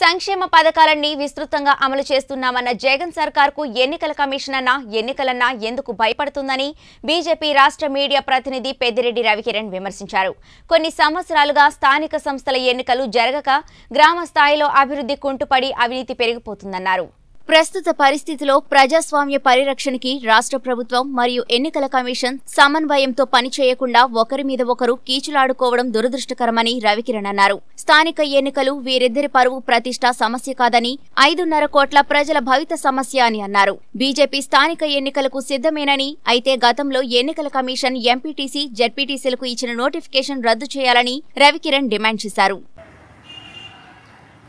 సంక్షేమ పథకాలన్నీ విస్తృతంగా అమలు చేస్తున్నామన్న జగన్ సర్కార్కు ఎన్నికల కమిషన్ అన్నా ఎన్నికలన్నా ఎందుకు భయపడుతుందని బీజేపీ రాష్ట్ర మీడియా ప్రతినిధి పెద్దిరెడ్డి రవికిరణ్ విమర్శించారు కొన్ని సంవత్సరాలుగా స్థానిక సంస్థల ఎన్నికలు జరగక గ్రామ స్థాయిలో అభివృద్ధి కుంటుపడి అవినీతి పెరిగిపోతుందన్నారు ప్రస్తుత పరిస్థితిలో ప్రజాస్వామ్య పరిరక్షణకి రాష్ట్ర ప్రభుత్వం మరియు ఎన్నికల కమిషన్ సమన్వయంతో పనిచేయకుండా ఒకరి మీద ఒకరు కీచులాడుకోవడం దురదృష్టకరమని రవికిరణ్ అన్నారు స్థానిక ఎన్నికలు వీరిద్దరి పరువు ప్రతిష్ట సమస్య కాదని ఐదున్నర కోట్ల ప్రజల భవిత సమస్య అని అన్నారు బీజేపీ స్థానిక ఎన్నికలకు సిద్ధమేనని అయితే గతంలో ఎన్నికల కమిషన్ ఎంపీటీసీ జెడ్పీటీసీలకు ఇచ్చిన నోటిఫికేషన్ రద్దు చేయాలని రవికిరణ్ డిమాండ్ చేశారు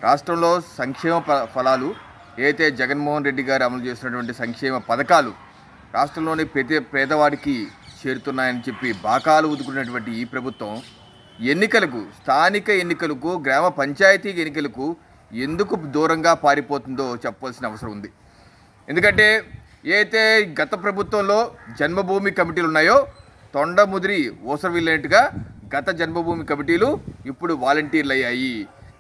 రాష్ట్రంలో సంక్షేమ ఫలాలు ఏతే జగన్మోహన్ రెడ్డి గారు అమలు చేసినటువంటి సంక్షేమ పథకాలు రాష్ట్రంలోని ప్రతి పేదవాడికి చేరుతున్నాయని చెప్పి బాకాలు ఉదుకున్నటువంటి ఈ ప్రభుత్వం ఎన్నికలకు స్థానిక ఎన్నికలకు గ్రామ పంచాయతీ ఎన్నికలకు ఎందుకు దూరంగా పారిపోతుందో చెప్పాల్సిన అవసరం ఉంది ఎందుకంటే ఏతే గత ప్రభుత్వంలో జన్మభూమి కమిటీలు ఉన్నాయో తొండ ముదిరి ఓసరవిల్లేట్టుగా గత జన్మభూమి కమిటీలు ఇప్పుడు వాలంటీర్లు అయ్యాయి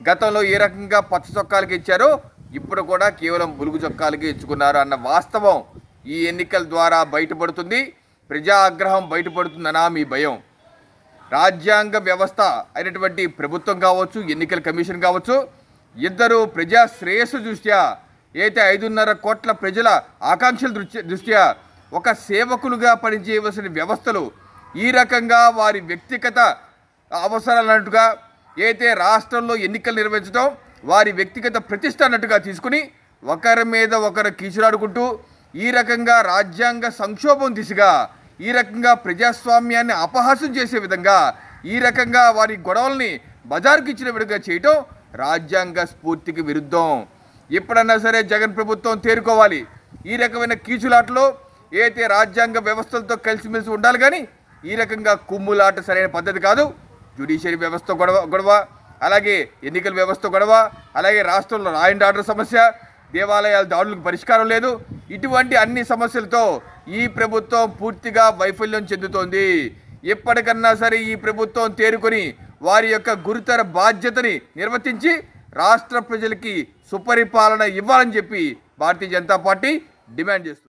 గతంలో ఏ రకంగా పచ్చ చొక్కాలకి ఇచ్చారో ఇప్పుడు కూడా కేవలం బులుగు చొక్కాలకే ఇచ్చుకున్నారు అన్న వాస్తవం ఈ ఎన్నికల ద్వారా బయటపడుతుంది ప్రజా ఆగ్రహం బయటపడుతుందనా మీ భయం రాజ్యాంగ వ్యవస్థ అయినటువంటి ప్రభుత్వం కావచ్చు ఎన్నికల కమిషన్ కావచ్చు ఇద్దరు ప్రజా శ్రేయస్సు దృష్ట్యా అయితే ఐదున్నర కోట్ల ప్రజల ఆకాంక్షల దృష్ట్యా ఒక సేవకులుగా పనిచేయవలసిన వ్యవస్థలు ఈ రకంగా వారి వ్యక్తిగత అవసరాలన్నట్టుగా అయితే రాష్ట్రంలో ఎన్నికలు నిర్వహించడం వారి వ్యక్తిగత ప్రతిష్ట అన్నట్టుగా తీసుకుని ఒకరి మీద ఒకరు కీచులాడుకుంటూ ఈ రకంగా రాజ్యాంగ సంక్షోభం దిశగా ఈ రకంగా ప్రజాస్వామ్యాన్ని అపహాసం చేసే విధంగా ఈ రకంగా వారి గొడవల్ని బజారుకి ఇచ్చిన విధంగా చేయటం రాజ్యాంగ స్ఫూర్తికి విరుద్ధం ఎప్పుడన్నా సరే జగన్ ప్రభుత్వం తేరుకోవాలి ఈ రకమైన కీచులాటలో ఏదైతే రాజ్యాంగ వ్యవస్థలతో కలిసిమెలిసి ఉండాలి కానీ ఈ రకంగా కుమ్ములాట సరైన పద్ధతి కాదు జ్యుడిషియరీ వ్యవస్థ గొడవ గొడవ అలాగే ఎన్నికల వ్యవస్థ గొడవ అలాగే రాష్ట్రంలో రా అండ్ ఆర్డర్ సమస్య దేవాలయాల దాడులకు పరిష్కారం లేదు ఇటువంటి అన్ని సమస్యలతో ఈ ప్రభుత్వం పూర్తిగా వైఫల్యం చెందుతోంది ఎప్పటికన్నా సరే ఈ ప్రభుత్వం తేరుకొని వారి యొక్క గురుతర బాధ్యతని నిర్వర్తించి రాష్ట్ర ప్రజలకి సుపరిపాలన ఇవ్వాలని చెప్పి భారతీయ జనతా పార్టీ డిమాండ్ చేస్తుంది